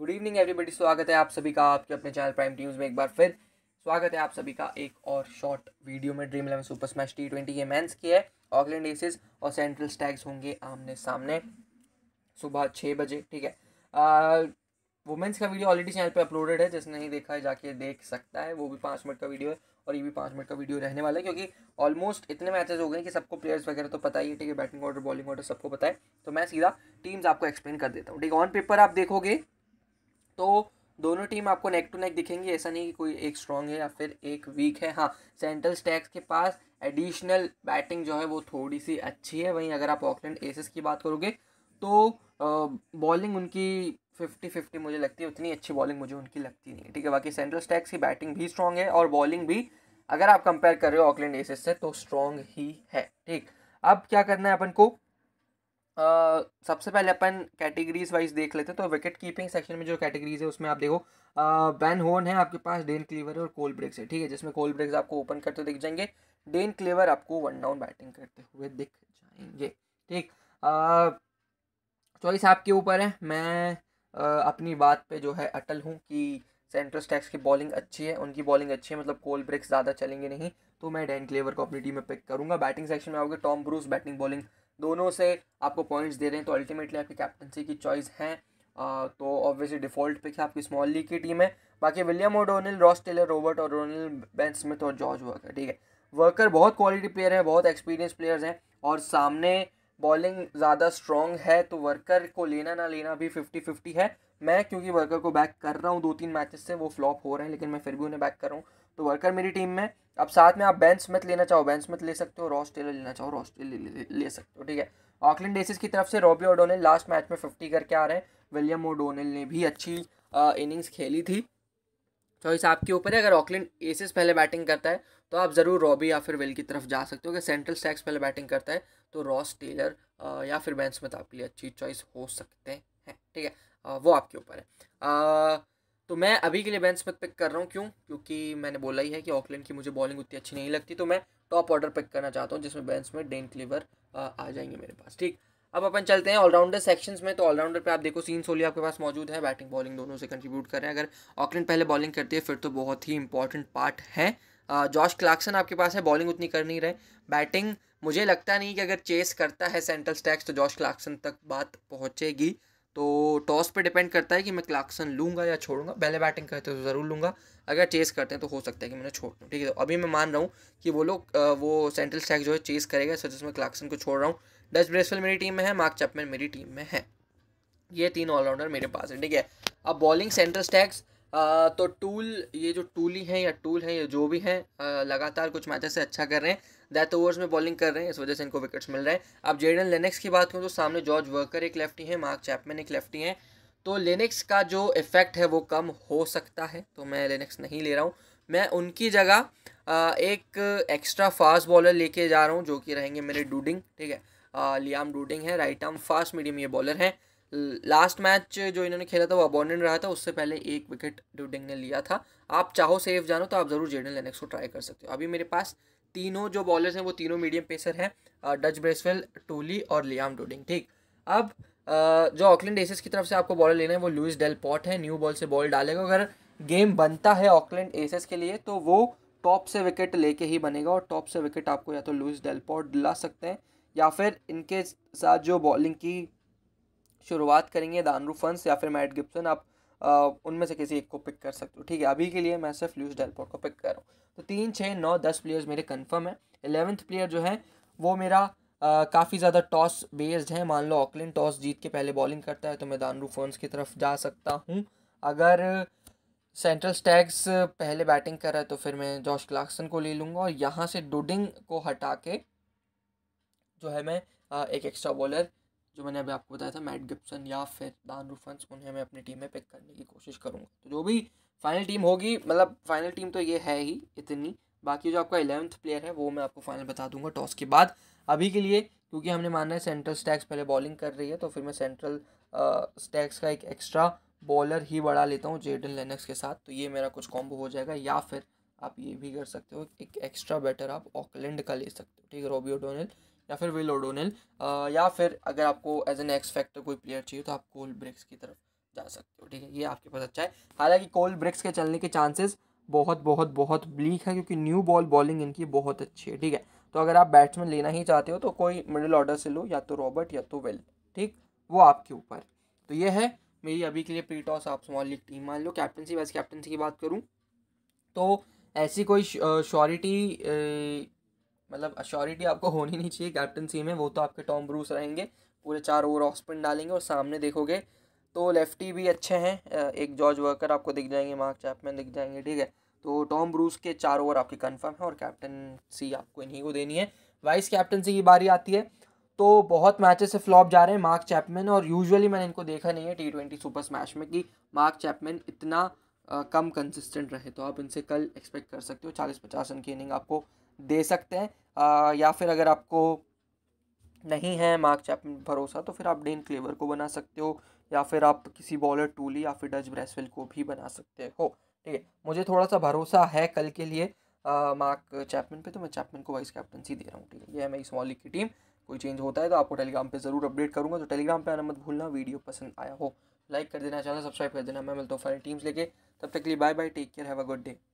good evening everybody स्वागत है आप सभी का आपके अपने चैनल प्राइम न्यूज़ में एक बार फिर स्वागत है आप सभी का एक और शॉर्ट वीडियो में Dream Eleven Super Smash T twenty ये मैंस की है ऑकलैंड एसिस और सेंट्रल स्टैग्स होंगे आमने सामने सुबह छः बजे ठीक है वुमेंस का वीडियो ऑलरेडी चैनल पर अपलोडेड है जिसने नहीं देखा है जाके देख सकता है वो भी पाँच मिनट का वीडियो है और ये भी पाँच मिनट का वीडियो रहने वाला है क्योंकि ऑलमोस्ट इतने मैचेस हो गए कि सबको प्लेयर्स वगैरह तो पता ही है ठीक है बैटिंग ऑर्डर बॉलिंग ऑर्डर सबको पता है तो मैं सीधा टीम्स आपको एक्सप्लेन कर देता हूँ ठीक है ऑन पेपर आप देखोगे तो दोनों टीम आपको नेक टू नेक दिखेंगी ऐसा नहीं कि कोई एक स्ट्रॉन्ग है या फिर एक वीक है हाँ सेंट्रल स्टैक्स के पास एडिशनल बैटिंग जो है वो थोड़ी सी अच्छी है वहीं अगर आप ऑकलैंड एसेस की बात करोगे तो बॉलिंग उनकी फिफ्टी फिफ्टी मुझे लगती है उतनी अच्छी बॉलिंग मुझे उनकी लगती नहीं ठीक है बाकी सेंट्रल स्टैक्स की बैटिंग भी स्ट्रॉन्ग है और बॉलिंग भी अगर आप कंपेयर कर रहे हो ऑकलैंड एसेस से तो स्ट्रॉन्ग ही है ठीक अब क्या करना है अपन को सबसे पहले अपन कैटेगरीज वाइज देख लेते हैं तो विकेट कीपिंग सेक्शन में जो कैटेगरीज है उसमें आप देखो बैन होन है आपके पास डेन क्लीवर और कोल ब्रेक्स है ठीक है जिसमें कोल ब्रेक्स आपको ओपन करते दिख जाएंगे डेन क्लेवर आपको वन डाउन बैटिंग करते हुए दिख जाएंगे ठीक चॉइस आपके ऊपर है मैं आ, अपनी बात पे जो है अटल हूँ कि सेंट्रल स्टैक्स की बॉलिंग अच्छी है उनकी बॉलिंग अच्छी है मतलब कोल ब्रेक्स ज़्यादा चलेंगे नहीं तो मैं डैन क्लेवर को अपनी टीम में पिक करूंगा बैटिंग सेक्शन में आओगे टॉम ब्रूस बैटिंग बॉलिंग दोनों से आपको पॉइंट्स दे रहे हैं तो अल्टीमेटली आपकी कैप्टनसी की चॉइस है आ, तो ऑब्वियसली डिफॉल्ट पिक है आपकी स्मॉल लीग की टीम है बाकी विलियम और डोनल रॉस टेलर रॉबर्ट और डोनल बैन स्मिथ और जॉर्ज वर्कर ठीक है वर्कर बहुत क्वालिटी प्लेयर है बहुत एक्सपीरियंस प्लेयर्स हैं और सामने बॉलिंग ज़्यादा स्ट्रॉन्ग है तो वर्कर को लेना ना लेना भी फिफ्टी फिफ्टी है मैं क्योंकि वर्कर को बैक कर रहा हूँ दो तीन मैचेस से वो फ्लॉप हो रहे हैं लेकिन मैं फिर भी उन्हें बैक कर रहा हूँ तो वर्कर मेरी टीम में अब साथ में आप बैन स्मिथ लेना चाहो बैन स्मिथ ले सकते हो रॉस टेलर लेना चाहो रॉस टेलर ले, सकते हो ठीक है ऑकलैंड एसिस की तरफ से रॉबी ओडोनल लास्ट मैच में फिफ्टी करके आ रहे हैं विलियम ओडोनल ने भी अच्छी इनिंग्स खेली थी चॉइस तो आपके ऊपर है अगर ऑकलैंड एसिस पहले बैटिंग करता है तो आप ज़रूर रॉबी या फिर विल की तरफ जा सकते हो अगर सेंट्रल स्टैक्स पहले बैटिंग करता है तो रॉस टेलर या फिर बैन स्मिथ आपके लिए अच्छी चॉइस हो सकते हैं ठीक है वो आपके ऊपर है आ, तो मैं अभी के लिए बैन स्मिथ पिक कर रहा हूँ क्यों क्योंकि मैंने बोला ही है कि ऑकलैंड की मुझे बॉलिंग उतनी अच्छी नहीं लगती तो मैं टॉप ऑर्डर पिक करना चाहता हूँ जिसमें बैन स्मिथ डेन क्लीवर आ जाएंगे मेरे पास ठीक अब अपन चलते हैं ऑलराउंडर सेक्शंस में तो ऑलराउंडर पे आप देखो सीन सोली आपके पास मौजूद है बैटिंग बॉलिंग दोनों से कंट्रीब्यूट कर रहे हैं अगर ऑकलैंड पहले बॉलिंग करती है फिर तो बहुत ही इंपॉर्टेंट पार्ट है जॉश क्लार्कसन आपके पास है बॉलिंग उतनी कर नहीं रहे बैटिंग मुझे लगता नहीं कि अगर चेस करता है सेंट्रल स्टैक्स तो जॉश क्लार्कसन तक बात पहुँचेगी तो टॉस पे डिपेंड करता है कि मैं क्लाक्सन लूँगा या छोड़ूंगा पहले बैटिंग करते हैं तो ज़रूर लूँगा अगर चेस करते हैं तो हो सकता है कि मैंने छोड़ दूँ ठीक है तो अभी मैं मान रहा हूँ कि वो लोग वो सेंट्रल स्टैक जो है चेस करेगा सर जिसमें मैं क्लाक्सन को छोड़ रहा हूँ डच ब्रेसवेल मेरी टीम में है मार्क चैपमैन मेरी टीम में है ये तीन ऑलराउंडर मेरे पास है ठीक है अब बॉलिंग सेंटर स्टैक्स तो टूल ये जो टूली हैं या टूल हैं या जो भी हैं लगातार कुछ मैचेस से अच्छा कर रहे हैं दैथ ओवर्स में बॉलिंग कर रहे हैं इस वजह से इनको विकेट्स मिल रहे हैं अब जेडन लेनेक्स की बात करूँ तो सामने जॉर्ज वर्कर एक लेफ्टी है मार्क चैपमैन एक लेफ्टी है तो लेनेक्स का जो इफेक्ट है वो कम हो सकता है तो मैं लेनेक्स नहीं ले रहा हूँ मैं उनकी जगह एक एक्स्ट्रा फास्ट बॉलर लेके जा रहा हूँ जो कि रहेंगे मेरे डूडिंग ठीक है लियाम डूडिंग है राइट आर्म फास्ट मीडियम ये बॉलर हैं लास्ट मैच जो इन्होंने खेला था वो अबॉन्डेंट रहा था उससे पहले एक विकेट डूडिंग ने लिया था आप चाहो सेफ जानो तो आप ज़रूर जेडन लेनेक्स को ट्राई कर सकते हो अभी मेरे पास तीनों जो बॉलर्स हैं वो तीनों मीडियम पेसर हैं डच ब्रेसवेल टोली और लियाम डोडिंग ठीक अब जो ऑकलैंड एसेस की तरफ से आपको बॉलर लेना है वो लुइस डेल पॉट है न्यू बॉल से बॉल डालेगा अगर गेम बनता है ऑकलैंड एसेस के लिए तो वो टॉप से विकेट लेके ही बनेगा और टॉप से विकेट आपको या तो लुइस डेल पॉट दिला सकते हैं या फिर इनके साथ जो बॉलिंग की शुरुआत करेंगे दानरू फंस या फिर मैट गिप्सन आप उनमें से किसी एक को पिक कर सकते हो ठीक है अभी के लिए मैं सिर्फ ल्यूस डेलपोर्ट को पिक कर रहा हूँ तो तीन छः नौ दस प्लेयर्स मेरे कन्फर्म है एलेवंथ प्लेयर जो है वो मेरा काफ़ी ज़्यादा टॉस बेस्ड है मान लो ऑकलैंड टॉस जीत के पहले बॉलिंग करता है तो मैं दानरू फोन्स की तरफ जा सकता हूँ अगर सेंट्रल स्टैग्स पहले बैटिंग कर रहा है तो फिर मैं जॉश क्लार्कसन को ले लूँगा और यहाँ से डुडिंग को हटा के जो है मैं एक एक्स्ट्रा बॉलर जो मैंने अभी आपको बताया था मैट गिप्सन या फिर दान रूफन उन्हें मैं अपनी टीम में पिक करने की कोशिश करूँगा तो जो भी फाइनल टीम होगी मतलब फाइनल टीम तो ये है ही इतनी बाकी जो आपका इलेवंथ प्लेयर है वो मैं आपको फाइनल बता दूंगा टॉस के बाद अभी के लिए क्योंकि हमने माना है सेंट्रल स्टैक्स पहले बॉलिंग कर रही है तो फिर मैं सेंट्रल स्टैक्स का एक एक्स्ट्रा बॉलर ही बढ़ा लेता हूँ जेडन लेनक्स के साथ तो ये मेरा कुछ कॉम्बो हो जाएगा या फिर आप ये भी कर सकते हो एक एक्स्ट्रा बैटर आप ऑकलैंड का ले सकते हो ठीक है रॉबी डोनल्ड या फिर विल ओडोनिल या फिर अगर आपको एज एन एक्स फैक्टर कोई प्लेयर चाहिए तो आप कोल ब्रिक्स की तरफ जा सकते हो ठीक है ये आपके पास अच्छा है हालांकि कोल ब्रिक्स के चलने के चांसेस बहुत बहुत बहुत ब्लीक है क्योंकि न्यू बॉल बॉलिंग इनकी बहुत अच्छी है ठीक है तो अगर आप बैट्समैन लेना ही चाहते हो तो कोई मिडिल ऑर्डर से लो या तो रॉबर्ट या तो वेल ठीक वो आपके ऊपर तो ये है मेरी अभी के लिए प्री टॉस आप स्मॉल लीग टीम मान लो कैप्टनसी वैसे कैप्टनसी की बात करूँ तो ऐसी कोई श्योरिटी मतलब अश्योरिटी आपको होनी नहीं चाहिए कैप्टनसी में वो तो आपके टॉम ब्रूस रहेंगे पूरे चार ओवर ऑफ स्पिन डालेंगे और सामने देखोगे तो लेफ्टी भी अच्छे हैं एक जॉर्ज वर्कर आपको दिख जाएंगे मार्क चैपमैन दिख जाएंगे ठीक है तो टॉम ब्रूस के चार ओवर आपकी कन्फर्म है और कैप्टनसी आपको इन्हीं को देनी है वाइस कैप्टनसी की बारी आती है तो बहुत मैचेस से फ्लॉप जा रहे हैं मार्क चैपमैन और यूजुअली मैंने इनको देखा नहीं है टी ट्वेंटी सुपर स्मैश में कि मार्क चैपमैन इतना आ, कम कंसिस्टेंट रहे तो आप इनसे कल एक्सपेक्ट कर सकते हो चालीस पचास रन की इनिंग आपको दे सकते हैं आ, या फिर अगर आपको नहीं है मार्क चैपमैन भरोसा तो फिर आप डेन क्लेवर को बना सकते हो या फिर आप किसी बॉलर टूली या फिर डच ब्रेसवेल को भी बना सकते हो ठीक है मुझे थोड़ा सा भरोसा है कल के लिए आ, मार्क चैपमैन पे तो मैं चैपमैन को वाइस कैप्टनसी दे रहा हूँ ठीक है ये है मेरी स्मॉल लीग की टीम कोई चेंज होता है तो आपको टेलीग्राम पे ज़रूर अपडेट करूँगा तो टेलीग्राम पे आना मत भूलना वीडियो पसंद आया हो लाइक कर देना चैनल सब्सक्राइब कर देना मैं मिलता हूँ फाइनल टीम्स लेके तब तक के लिए bye bye take care have a good day